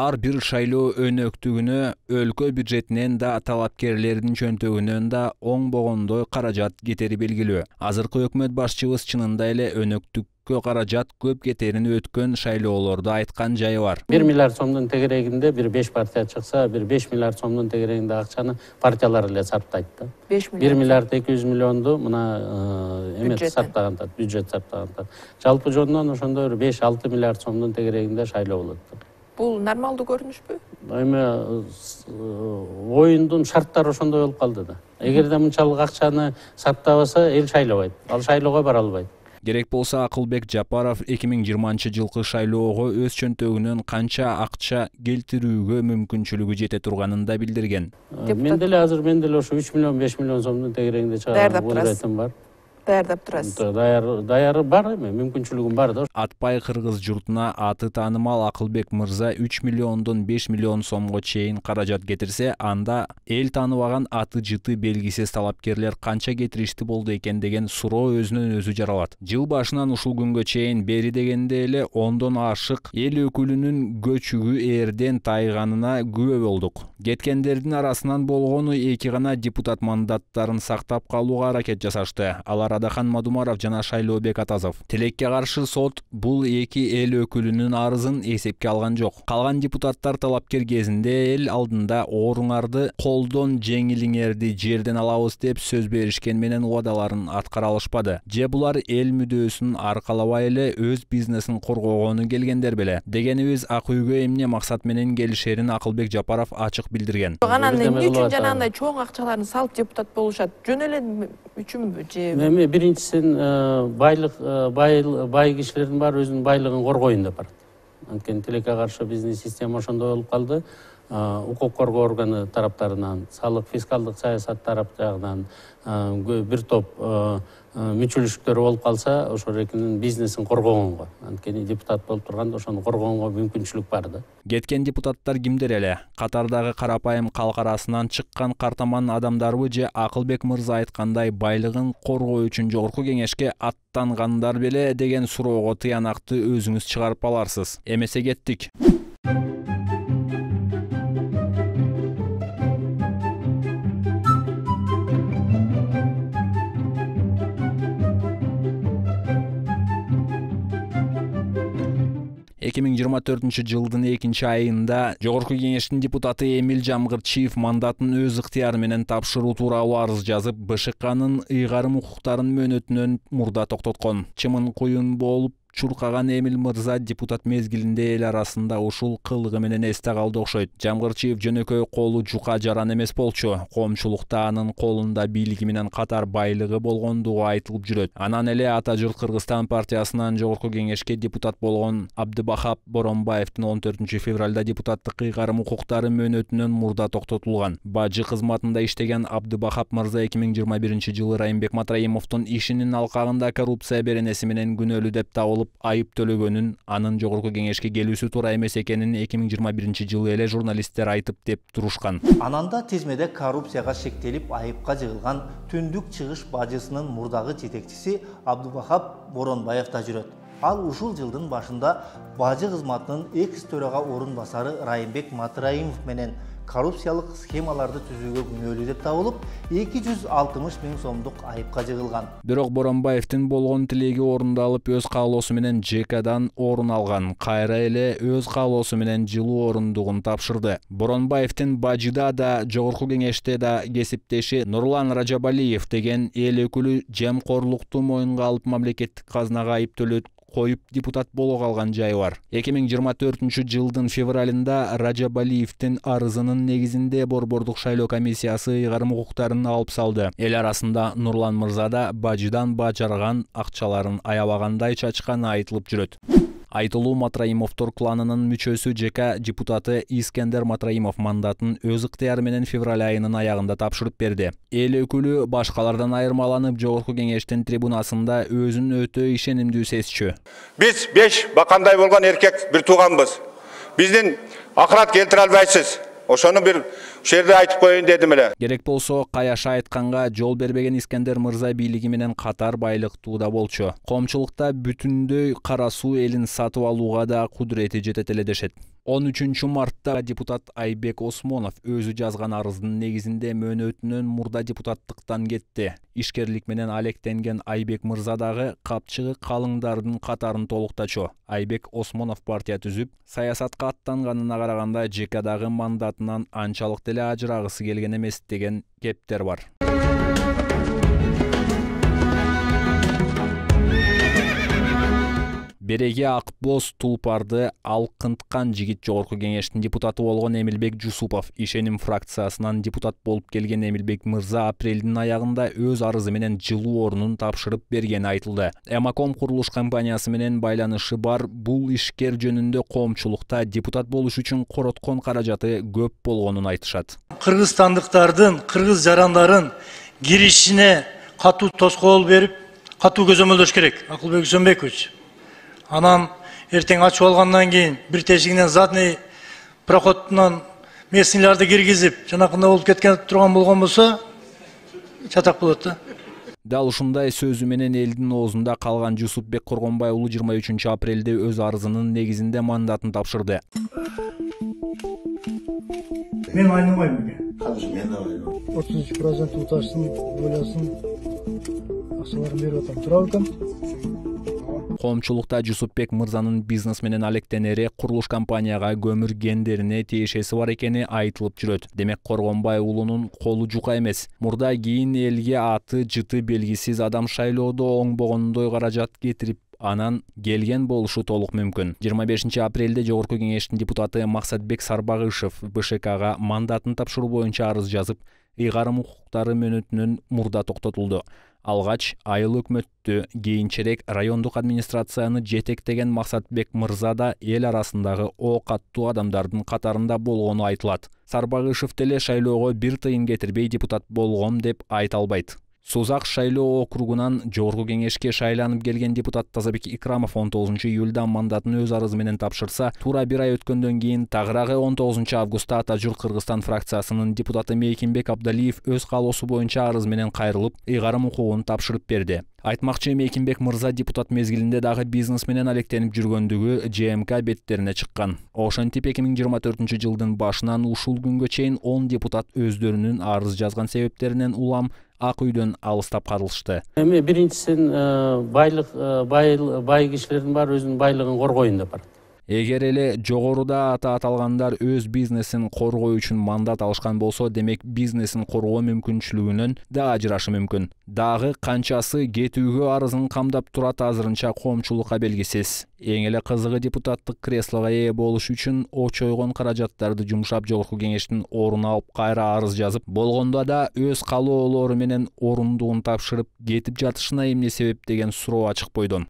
ар бир шайлоо өнөктүгүнө өлкө бюджетинен да талапкерлердин чөнтөгүнөн да оңбогондой каражат кетери белгилүү азыркы өкмөт башчыбыз чынында эле өнөктүккө каражат көп кетерин өткөн шайлоолордо айткан жайы бар бир миллиард сомдун тегерегинде бир беш партия чыкса бир беш миллиард сомдун тегерегинде акчаны партиялар эле сарптайт да беш миллиард бир миллиард эки жүз миллионду мына э, эме сарптаган атат бюджет сарптаган атат жалпы жонунан ошондой бир беш алты миллиард сомдун тегерегинде шайлоо болот бул нормалдуу көрүнүшпү эме оюндун шарттары ошондой болуп калды да эгерде мынчалык акчаны сарптабаса эл шайлабайт ал шайлоого бара албайт керек болсо акылбек жапаров эки миң жыйырманчы жылкы шайлоого өз чөнтөгүнөн канча акча келтирүүгө мүмкүнчүлүгү жете турганын да билдирген мен деле азыр мен деле 3 үч миллион беш миллион сомдун тегерегинде чыгарга бар даярдап турасыз даяры бар эми мүмкүнчүлүгүм бар да атпай кыргыз журтуна аты таанымал акылбек мырза үч миллиондон беш миллион сомго чейин каражат кетирсе анда эл тааныбаган аты жыты белгисиз талапкерлер канча кетиришти болду экен деген суроо өзүнөн өзү жаралат жыл башынан ушул күнгө чейин бери дегенде эле ондон ашык эл өкүлүнүн көчүгү ээрден тайганына күбө болдук кеткендердин арасынан болгону эки гана депутат мандаттарын сактап калууга аракет жасашты алар адахан мадумаров жана шайлообек атазов тилекке каршы сот бул эки эл өкүлүнүн арызын эсепке алган жок калган депутаттар талапкер кезинде эл алдында ооруңарды колдон жеңилиңерди жерден алабыз деп сөз беришкен менен убадаларын аткара алышпады же булар эл мүдөөсүн аркалабай эле өз бизнесин коргогону келгендер беле дегенибиз ак үйгө эмне максат менен келишерин акылбек жапаров ачык билдирген анан эмне үчүн жанагындай чоң акчаларын салып депутат болушат жөн эле үчүнбү же міне біріншісін байлық бай, бай кишилердин баары өзүнүн байлыгын коргоюн деп барат анткени тилекке каршы биздин система ошондой болуп калды укук коргоо органы тараптарынан салык фискалдык саясат тарап жагынан бир топ мүчүлүштүктөр болуп калса ошолкинин бизнесин коргогонго анткени депутат болуп турганда ошону коргогонго мүмкүнчүлүк бар да кеткен депутаттар кимдер эле катардагы карапайым калк арасынан чыккан картаман адамдарбы же акылбек мырза айткандай байлыгын коргоо үчүн жогорку кеңешке аттангандар беле деген суроого тыянакты өзүңүз чыгарып аларсыз эмесе кеттик эки миң жыйырма төртүнчү жылдын экинчи айында жогорку кеңештин депутаты эмиль жамгырчиев мандатын өз ыктыяры менен тапшыруу тууралуу арыз жазып бшкнын ыйгарым укуктарын мөөнөтүнөн мурда токтоткон чымын куюн болуп чуркаган эмил мырза депутат мезгилинде эл арасында ушул кылыгы менен эсте калды окшойт жамгырчиев жөнөкөй колу жука жаран эмес болчу коомчулукта анын колунда бийлиги менен катар байлыгы болгондугу айтылып жүрөт анан эле ата журт кыргызстан партиясынан жогорку кеңешке депутат болгон абдыбахап боронбаевдин он төртүнчү февралда депутаттык ыйгарым укуктары мөөнөтүнөн мурда токтотулган бажы кызматында иштеген абдыбахап мырза эки миң жыйырма биринчи жылы райымбек матраимовдун ишинин алкагында коррупция беренеси менен күнөөлүү деп табылып болуп айып төлөгөнүн анын жогорку кеңешке келүүсү туура эмес экенин эки миң жыйырма биринчи жылы эле журналисттер айтып деп турушкан ананда тизмеде коррупцияга шектелип айыпка жыгылган түндүк чыгыш бажысынын мурдагы жетекчиси абдувахап боронбаев да жүрөт ал ушул жылдын башында бажы кызматынын экс төрага орун басары райымбек матыраимов менен коррупциялық схемаларды түзүүгө күнөөлүү деп табылып эки жүз алтымыш миң сомдук айыпка жыгылган бирок боронбаевдин болгон тилеги орундалып өз каалоосу менен жкдан орун алган кайра эле өз каалоосу менен жылуу орундугун тапшырды боронбаевдин бажыда да жогорку кеңеште да кесиптеши нурлан ражабалиев деген эл өкүлү жемкорлукту моюнга алып мамлекеттик казнага айып коюп депутат боло калган жайы бар эки миң жыйырма төртүнчү жылдын февралында ражабалиевдин арызынын негизинде борбордук шайлоо комиссиясы ыйгарым укуктарын алып салды эл арасында нурлан мырза да бажыдан бажарган акчаларын аябагандай чачканы айтылып жүрөт айтылуу матраимовдор кланынын мүчөсү ЖК депутаты искендер матраимов мандатын өз ыктыяры менен февраль айынын аягында тапшырып берди эл өкүлү башкалардан айырмаланып жогорку кеңештин трибунасында өзүн өтө ишенимдүү сезчү биз беш бакандай болгон эркек бир тууганбыз биздин акырат келтире албайсыз ошону бир жерде айтып коеюн дедим эле керек болсо қаяша айтканга жол бербеген искендер мырза бийлиги менен катар да болчу коомчулукта бүтүндөй кара суу элин сатып алууга да кудурети жетет эле дешет он үчүнчү мартта депутат айбек осмонов өзү жазган арыздын негизинде мөөнөтүнөн мурда депутаттыктан кетти ишкерлик менен алектенген айбек мырза дагы капчыгы калыңдардын катарын толуктачу айбек осмонов партия түзүп саясатка аттанганына караганда жк мандатынан анчалык деле ажырагысы келген эмес деген кептер бар береге Ақбос тулпарды алқынтқан жігіт жогорку кеңештин депутаты болған эмилбек жусупов ишеним фракциясынан депутат болып келген эмилбек мырза апрельдің аяғында өз арызы менен орнын тапшырып берген айтылды эмаком құрылыш компаниясы менен байланышы бар бұл ішкер жөнінде коомчулукта депутат болуш үшін короткон қаражаты көп болғанын айтышат Қырғызстандықтардың, қырғыз жарандарын киришине қату тосқол беріп қату көзөмөлдөш керек Ақылбек дүйсенбекович анан ертең ачып алғаннан кейін бір тешигинен задний проходтан местныйларды киргизип жанакындай болуп кеткен турган болгон болсо чатак болот да дал ушундай сөзү менен элдин оозунда калган жусупбек коргонбай уулу жыйырма үчүнчү апрелде өз арызынын негизинде мандатын тапшырды мен айналайм экен мен айналайм отуз үч процент утаждын долясын акчаларын берип атам экен коомчулукта жусупбек мырзанын бизнес менен алектенери курулуш компанияга көмүр гендерине тиешеси бар экени айтылып жүрөт демек коргонбай уулунун колу жука эмес мурда кийин элге аты жыты белгисиз адам шайлоодо оңбогондой каражат кетирип анан келген болушу толук мүмкүн жыйырма бешинчи апрелде жогорку кеңештин депутаты максатбек сарбагышев бшкга мандатын тапшыруу боюнча арыз жазып ыйгарым укуктары мөөнөтүнөн мурда токтотулду алгач айыл өкмөттү кийинчерээк райондук администрацияны жетектеген максатбек мырза да эл арасындагы оокаттуу адамдардын катарында болгону айтылат сарбагышев деле шайлоого бир тыйын кетирбей депутат болгом деп айта албайт созак шайлоо округунан жогорку кеңешке шайланып келген депутат тазабек икрамов он тогузунчу июлда мандатын өз арызы менен тапшырса туура бир ай өткөндөн кийин тагыраагы он тогузунчу августта ата журт кыргызстан фракциясынын депутаты мейкинбек абдалиев өз каалоосу боюнча арыз менен кайрылып ыйгарым укугун тапшырып берди айтмакчы мейкинбек мырза депутат мезгилинде дагы бизнес менен алектенип жүргөндүгү жмк беттерине чыккан ошентип эки миң жыйырма төртүнчү жылдын башынан ушул күнгө чейин он депутат өздөрүнүн арыз жазган себептеринен улам ак үйдөн алыстап калышты эми биринчисин байлык бай кишилердин баары өзүнүн байлыгын коргоюн деп барат эгер эле жогоруда аты аталгандар өз бизнесин коргоо үчүн мандат алышкан болсо демек бизнесин коргоо мүмкүнчүлүгүнөн да ажырашы мүмкүн дагы канчасы кетүүгө арызын камдап турат азырынча коомчулукка белгисиз эң эле кызыгы депутаттык креслого ээ болуш үчүн очойгон каражаттарды жумшап жогорку кеңештин ордуна алып кайра арыз жазып болгондо да өз каалоолору менен орундугун тапшырып кетип жатышына эмне себеп деген суроо ачык бойдон